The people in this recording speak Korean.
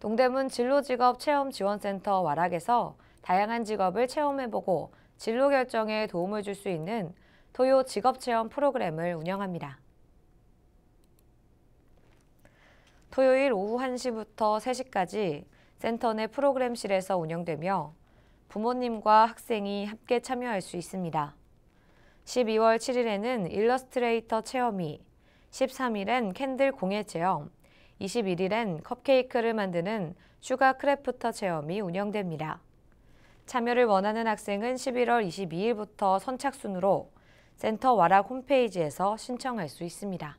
동대문 진로직업 체험지원센터 와락에서 다양한 직업을 체험해보고 진로 결정에 도움을 줄 수 있는 토요 직업체험 프로그램을 운영합니다. 토요일 오후 1시부터 3시까지 센터 내 프로그램실에서 운영되며 부모님과 학생이 함께 참여할 수 있습니다. 12월 7일에는 일러스트레이터 체험이, 13일엔 캔들 공예 체험, 21일엔 컵케이크를 만드는 슈가 크래프터 체험이 운영됩니다. 참여를 원하는 학생은 11월 22일부터 선착순으로 센터 와락 홈페이지에서 신청할 수 있습니다.